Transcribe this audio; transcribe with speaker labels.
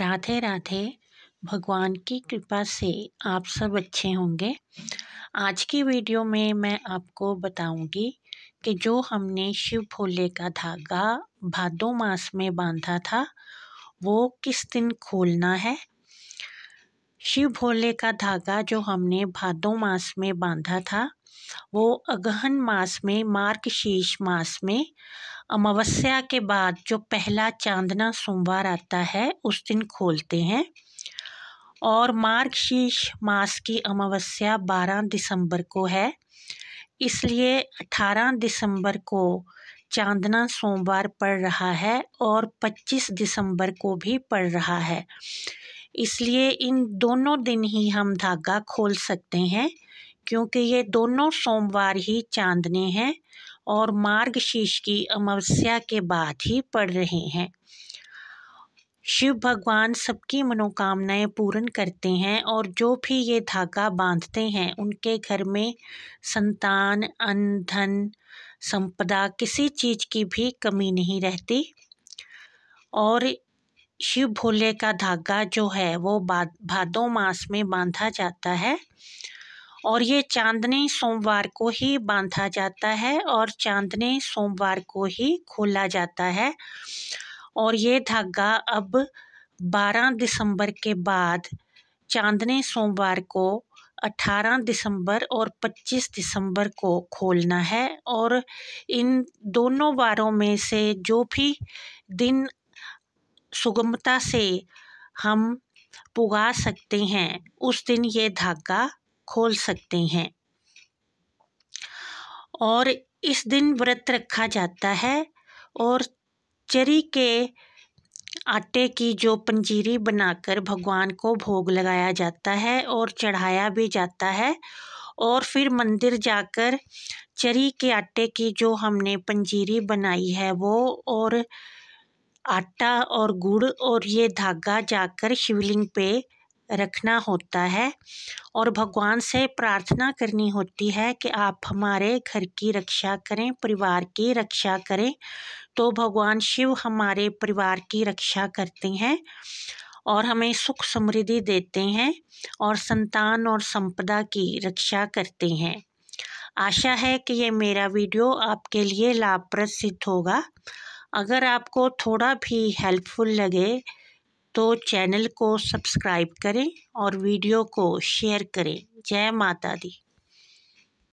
Speaker 1: राधे राधे भगवान की कृपा से आप सब अच्छे होंगे आज की वीडियो में मैं आपको बताऊंगी कि जो हमने शिव भोले का धागा भादो मास में बांधा था वो किस दिन खोलना है शिव भोले का धागा जो हमने भादो मास में बांधा था वो अगहन मास में मार्गशीर्ष मास में अमावस्या के बाद जो पहला चांदना सोमवार आता है उस दिन खोलते हैं और मार्गशीर्ष मास की अमावस्या 12 दिसंबर को है इसलिए 18 दिसंबर को चांदना सोमवार पड़ रहा है और 25 दिसंबर को भी पड़ रहा है इसलिए इन दोनों दिन ही हम धागा खोल सकते हैं क्योंकि ये दोनों सोमवार ही चांदने हैं और मार्गशीर्ष की अमावस्या के बाद ही पड़ रहे हैं शिव भगवान सबकी मनोकामनाएं पूर्ण करते हैं और जो भी ये धागा बांधते हैं उनके घर में संतान अन्न धन संपदा किसी चीज़ की भी कमी नहीं रहती और शिव भोले का धागा जो है वो भादो मास में बांधा जाता है और ये चांदनी सोमवार को ही बांधा जाता है और चांदनी सोमवार को ही खोला जाता है और ये धागा अब 12 दिसंबर के बाद चांदनी सोमवार को 18 दिसंबर और 25 दिसंबर को खोलना है और इन दोनों वारों में से जो भी दिन सुगमता से हम पुगा सकते हैं उस दिन ये धागा खोल सकते हैं और इस दिन व्रत रखा जाता है और चरी के आटे की जो पंजीरी बनाकर भगवान को भोग लगाया जाता है और चढ़ाया भी जाता है और फिर मंदिर जाकर चरी के आटे की जो हमने पंजीरी बनाई है वो और आटा और गुड़ और ये धागा जाकर शिवलिंग पे रखना होता है और भगवान से प्रार्थना करनी होती है कि आप हमारे घर की रक्षा करें परिवार की रक्षा करें तो भगवान शिव हमारे परिवार की रक्षा करते हैं और हमें सुख समृद्धि देते हैं और संतान और संपदा की रक्षा करते हैं आशा है कि ये मेरा वीडियो आपके लिए लाभप्रद सिद्ध होगा अगर आपको थोड़ा भी हेल्पफुल लगे तो चैनल को सब्सक्राइब करें और वीडियो को शेयर करें जय माता दी